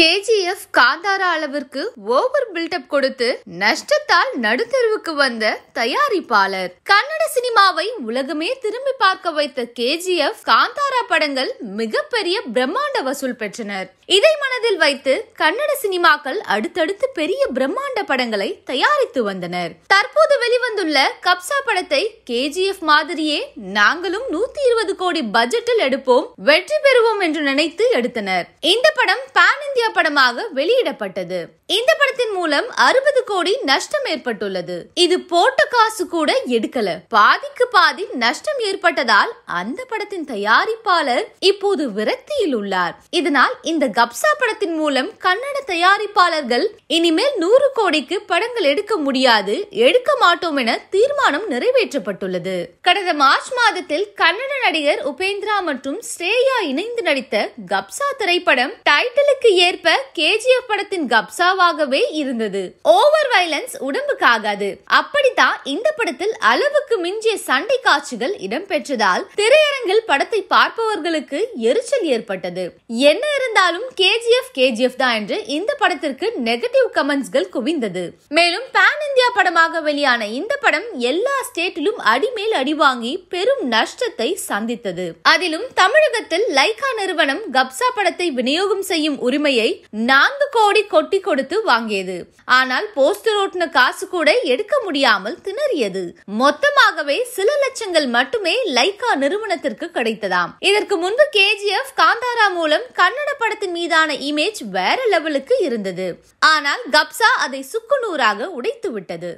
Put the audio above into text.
KGF Kantara அளவிற்கு over build up கொடுத்து நஷ்டத்தால் நடுத்தருவுக்கு வந்த தயாரிப்பாளர் கன்னட சினிமாவை உலகமே திரும்பி பார்க்க வைத்த கேஜிஎஃப் காந்தாரா படங்கள் மிகப்பெரிய பிரம்மாண்ட வசூல் பெற்றனர் இதை மனதில் வைத்து கன்னட சினிமாக்கள் அடுத்தடுத்து பெரிய பிரம்மாண்ட படங்களை தயாரித்து வந்தனர் தற்போது வெளிவந்துள்ள கப்சா படத்தை கேஜிஎஃப் மாதிரியே நாங்களும் நூத்தி இருபது கோடி பட்ஜெட்டில் எடுப்போம் வெற்றி பெறுவோம் என்று நினைத்து எடுத்தனர் இந்த படம் பான் இந்தியா படமாக வெளியிடப்பட்டது இந்த படத்தின் மூலம் அறுபது கோடி நஷ்டம் ஏற்பட்டுள்ளது இது போட்ட காசு கூட எடுக்கல பாதிக்கு பாதி நஷ்டம் ஏற்பட்டதால் அந்த படத்தின் தயாரிப்பாளர் இப்போது விரக்தியில் உள்ளார் இதனால் இந்த கப்சா படத்தை படத்தின் மூலம் கன்னட தயாரிப்பாளர்கள் இனிமேல் நூறு கோடிக்கு படங்கள் எடுக்க முடியாது எடுக்க மாட்டோம் என தீர்மானம் நிறைவேற்றப்பட்டுள்ளது கடந்த மார்ச் மாதத்தில் கன்னட நடிகர் உபேந்திரா மற்றும் ஸ்ரேயா இணைந்து நடித்த கப்சா திரைப்படம் டைட்டிலுக்கு ஏற்ப கேஜிஎஃப் படத்தின் கப்சாவாகவே இருந்தது ஓவர் வைலன்ஸ் உடம்புக்கு ஆகாது அப்படித்தான் இந்த படத்தில் அளவுக்கு மிஞ்சிய சண்டை காட்சிகள் இடம்பெற்றதால் திரையரங்கில் படத்தை பார்ப்பவர்களுக்கு எரிச்சல் ஏற்பட்டது என்ன இருந்தாலும் கேஜிஎஃப் கேஜிஎஃப் கேஜிஎஃப் தான் என்று இந்த படத்திற்கு நெகட்டிவ் கமெண்ட்ஸ்கள் குவிந்தது மேலும் பேன் இந்தியா படமாக வெளியான இந்த படம் எல்லா ஸ்டேட்டிலும் அடிமேல் அடிவாங்கி பெரும் நஷ்டத்தை சந்தித்தது அதிலும் தமிழகத்தில் லைகா நிறுவனம் கப்சா படத்தை விநியோகம் செய்யும் உரிமையை நான்கு கோடி கொட்டி கொடுத்து வாங்கியது ஆனால் போஸ்டர் ஓட்டுன காசு கூட எடுக்க முடியாமல் திணறியது மொத்தமாகவே சில லட்சங்கள் மட்டுமே லைகா நிறுவனத்திற்கு கிடைத்ததாம் இதற்கு முன்பு கேஜிஎஃப் காந்தாரா மூலம் கன்னட படத்தின் மீதான இமேஜ் வேற லெவலுக்கு இருந்தது ஆனால் கப்சா அதை சுக்குநூறாக உடைத்து விட்டது